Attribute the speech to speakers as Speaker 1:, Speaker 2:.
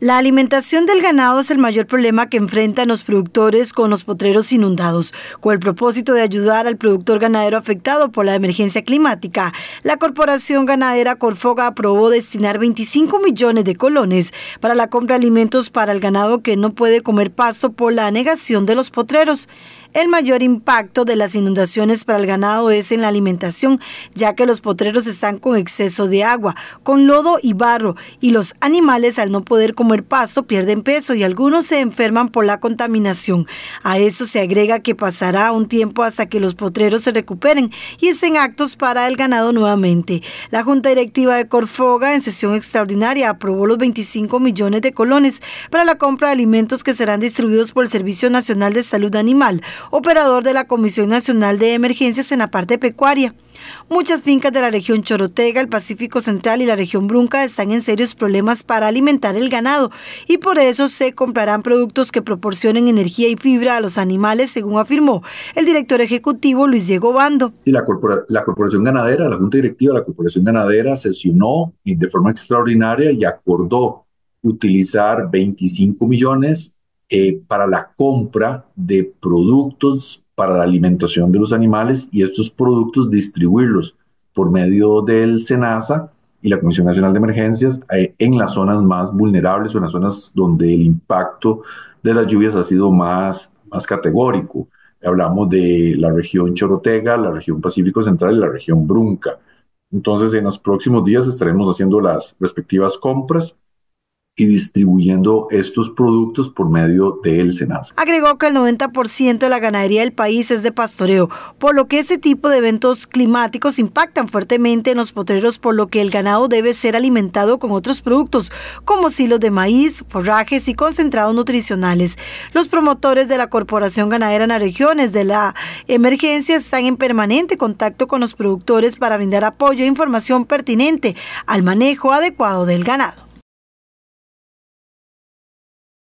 Speaker 1: La alimentación del ganado es el mayor problema que enfrentan los productores con los potreros inundados. Con el propósito de ayudar al productor ganadero afectado por la emergencia climática, la Corporación Ganadera Corfoga aprobó destinar 25 millones de colones para la compra de alimentos para el ganado que no puede comer pasto por la negación de los potreros. El mayor impacto de las inundaciones para el ganado es en la alimentación, ya que los potreros están con exceso de agua, con lodo y barro, y los animales al no poder comer pasto pierden peso y algunos se enferman por la contaminación. A eso se agrega que pasará un tiempo hasta que los potreros se recuperen y estén actos para el ganado nuevamente. La Junta Directiva de Corfoga, en sesión extraordinaria, aprobó los 25 millones de colones para la compra de alimentos que serán distribuidos por el Servicio Nacional de Salud Animal operador de la Comisión Nacional de Emergencias en la parte pecuaria. Muchas fincas de la región Chorotega, el Pacífico Central y la región Brunca están en serios problemas para alimentar el ganado y por eso se comprarán productos que proporcionen energía y fibra a los animales, según afirmó el director ejecutivo Luis Diego Bando.
Speaker 2: Y la, Corporación Ganadera, la Junta Directiva de la Corporación Ganadera sesionó de forma extraordinaria y acordó utilizar 25 millones eh, para la compra de productos para la alimentación de los animales y estos productos distribuirlos por medio del SENASA y la Comisión Nacional de Emergencias eh, en las zonas más vulnerables o en las zonas donde el impacto de las lluvias ha sido más, más categórico. Hablamos de la región Chorotega, la región Pacífico Central y la región Brunca. Entonces, en los próximos días estaremos haciendo las respectivas compras y distribuyendo estos productos por medio del SENASA.
Speaker 1: Agregó que el 90% de la ganadería del país es de pastoreo, por lo que ese tipo de eventos climáticos impactan fuertemente en los potreros, por lo que el ganado debe ser alimentado con otros productos, como silos de maíz, forrajes y concentrados nutricionales. Los promotores de la Corporación Ganadera en las regiones de la emergencia están en permanente contacto con los productores para brindar apoyo e información pertinente al manejo adecuado del ganado.